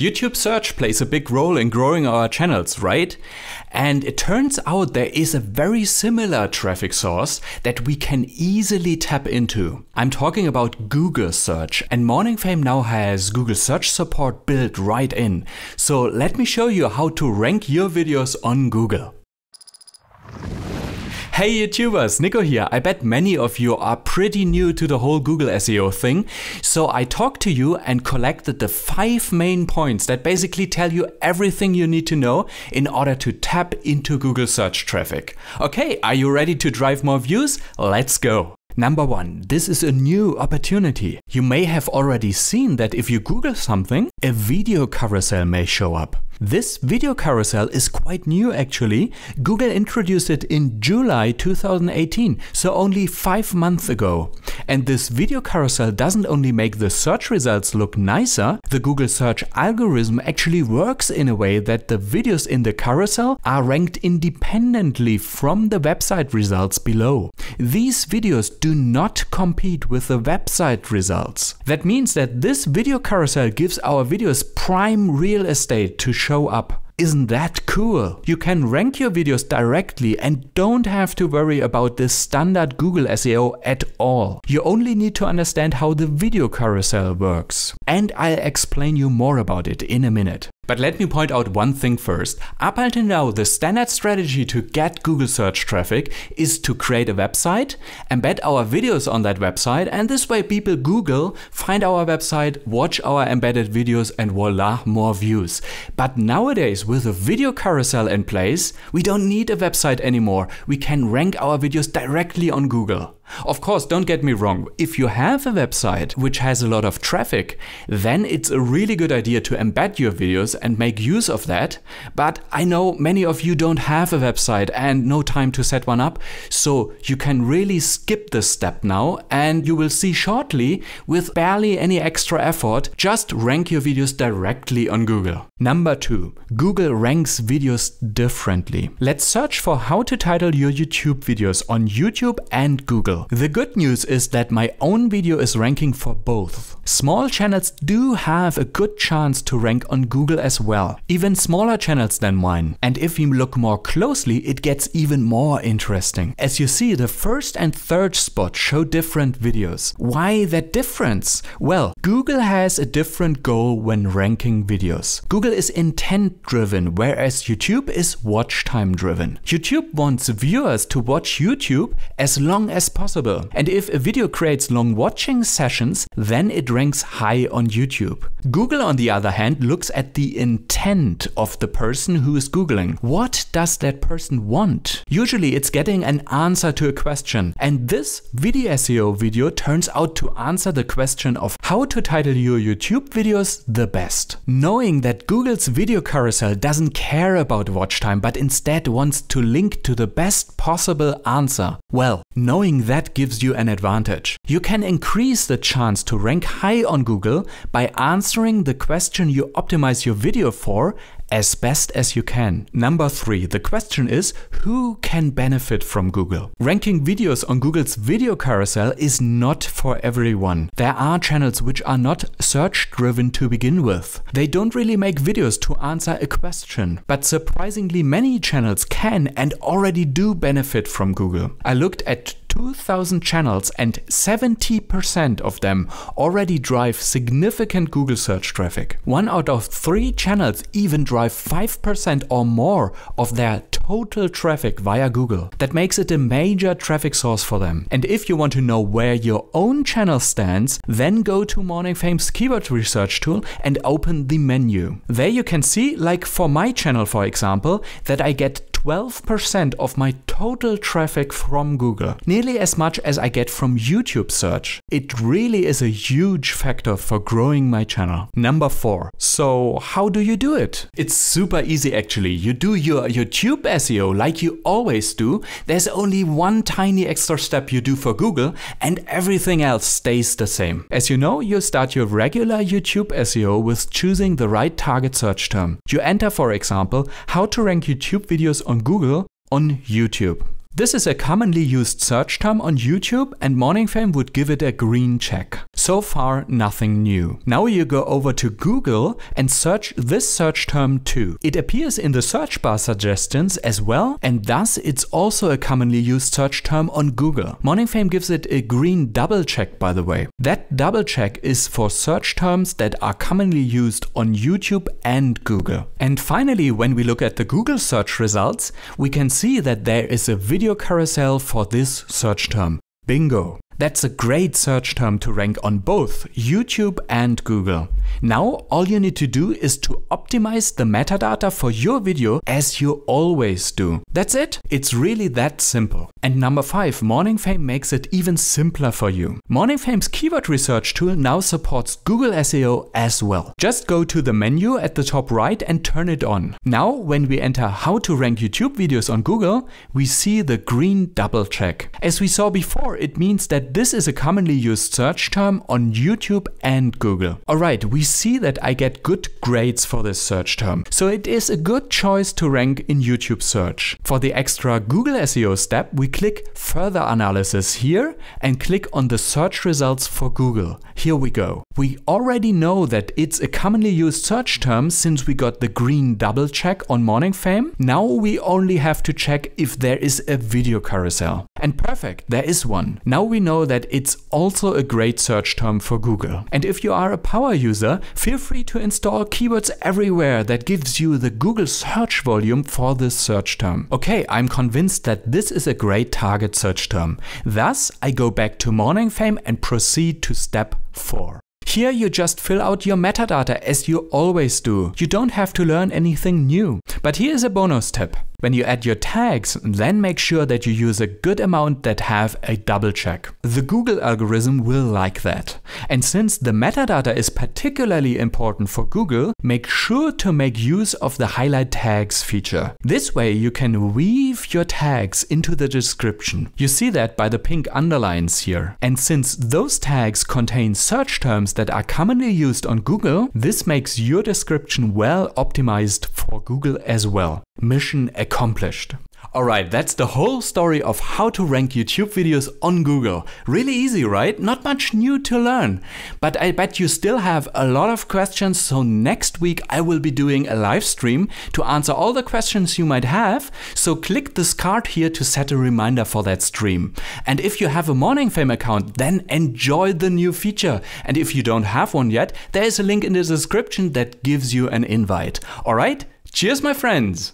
YouTube search plays a big role in growing our channels, right? And it turns out there is a very similar traffic source that we can easily tap into. I'm talking about Google search and Morning Fame now has Google search support built right in. So let me show you how to rank your videos on Google. Hey YouTubers, Nico here. I bet many of you are pretty new to the whole Google SEO thing. So I talked to you and collected the five main points that basically tell you everything you need to know in order to tap into Google search traffic. Okay, are you ready to drive more views? Let's go. Number one, this is a new opportunity. You may have already seen that if you Google something, a video carousel may show up. This video carousel is quite new actually. Google introduced it in July 2018, so only five months ago. And this video carousel doesn't only make the search results look nicer, the Google search algorithm actually works in a way that the videos in the carousel are ranked independently from the website results below. These videos do not compete with the website results. That means that this video carousel gives our videos prime real estate to show up. Isn't that cool? You can rank your videos directly and don't have to worry about this standard Google SEO at all. You only need to understand how the video carousel works. And I'll explain you more about it in a minute. But let me point out one thing first. Up until now, the standard strategy to get Google search traffic is to create a website, embed our videos on that website, and this way people Google, find our website, watch our embedded videos, and voila, more views. But nowadays, with a video carousel in place, we don't need a website anymore. We can rank our videos directly on Google. Of course, don't get me wrong, if you have a website which has a lot of traffic, then it's a really good idea to embed your videos and make use of that. But I know many of you don't have a website and no time to set one up, so you can really skip this step now and you will see shortly, with barely any extra effort, just rank your videos directly on Google. Number two, Google ranks videos differently. Let's search for how to title your YouTube videos on YouTube and Google. The good news is that my own video is ranking for both. Small channels do have a good chance to rank on Google as well, even smaller channels than mine. And if you look more closely, it gets even more interesting. As you see, the first and third spot show different videos. Why that difference? Well, Google has a different goal when ranking videos. Google is intent driven, whereas YouTube is watch time driven. YouTube wants viewers to watch YouTube as long as possible possible. And if a video creates long watching sessions, then it ranks high on YouTube. Google, on the other hand, looks at the intent of the person who is Googling. What does that person want? Usually it's getting an answer to a question. And this video SEO video turns out to answer the question of how to title your YouTube videos the best. Knowing that Google's video carousel doesn't care about watch time but instead wants to link to the best possible answer, well, knowing that gives you an advantage. You can increase the chance to rank high on Google by answering the question you optimize your video for as best as you can. Number three, the question is who can benefit from Google? Ranking videos on Google's video carousel is not for everyone. There are channels which are not search driven to begin with. They don't really make videos to answer a question, but surprisingly many channels can and already do benefit from Google. I looked at 2,000 channels and 70% of them already drive significant Google search traffic. One out of three channels even drive 5% or more of their total traffic via Google. That makes it a major traffic source for them. And if you want to know where your own channel stands, then go to Morning Fame's keyword research tool and open the menu. There you can see, like for my channel for example, that I get 12% of my total traffic from Google, nearly as much as I get from YouTube search. It really is a huge factor for growing my channel. Number four. So how do you do it? It's super easy actually. You do your YouTube SEO like you always do. There's only one tiny extra step you do for Google and everything else stays the same. As you know, you start your regular YouTube SEO with choosing the right target search term. You enter, for example, how to rank YouTube videos on Google und YouTube. This is a commonly used search term on YouTube and Morning Fame would give it a green check. So far, nothing new. Now you go over to Google and search this search term too. It appears in the search bar suggestions as well and thus it's also a commonly used search term on Google. Morning Fame gives it a green double check by the way. That double check is for search terms that are commonly used on YouTube and Google. And finally, when we look at the Google search results, we can see that there is a video video carousel for this search term. Bingo! That's a great search term to rank on both YouTube and Google. Now all you need to do is to optimize the metadata for your video as you always do. That's it. It's really that simple. And number five, Morning Fame makes it even simpler for you. Morning Fame's keyword research tool now supports Google SEO as well. Just go to the menu at the top right and turn it on. Now when we enter how to rank YouTube videos on Google, we see the green double check. As we saw before, it means that this is a commonly used search term on YouTube and Google. Alright, we see that I get good grades for this search term. So it is a good choice to rank in YouTube search. For the extra Google SEO step, we click further analysis here and click on the search results for Google. Here we go. We already know that it's a commonly used search term since we got the green double check on Morning Fame. Now we only have to check if there is a video carousel. And perfect, there is one. Now we know know that it's also a great search term for Google. And if you are a power user, feel free to install keywords everywhere that gives you the Google search volume for this search term. Okay, I'm convinced that this is a great target search term. Thus, I go back to Morning Fame and proceed to step 4. Here you just fill out your metadata as you always do. You don't have to learn anything new. But here is a bonus tip. When you add your tags, then make sure that you use a good amount that have a double check. The Google algorithm will like that. And since the metadata is particularly important for Google, make sure to make use of the highlight tags feature. This way you can weave your tags into the description. You see that by the pink underlines here. And since those tags contain search terms that are commonly used on Google, this makes your description well optimized for Google as well. Mission accomplished. Alright, that's the whole story of how to rank YouTube videos on Google. Really easy, right? Not much new to learn. But I bet you still have a lot of questions, so next week I will be doing a live stream to answer all the questions you might have, so click this card here to set a reminder for that stream. And if you have a Morning Fame account, then enjoy the new feature. And if you don't have one yet, there is a link in the description that gives you an invite. Alright? Cheers, my friends!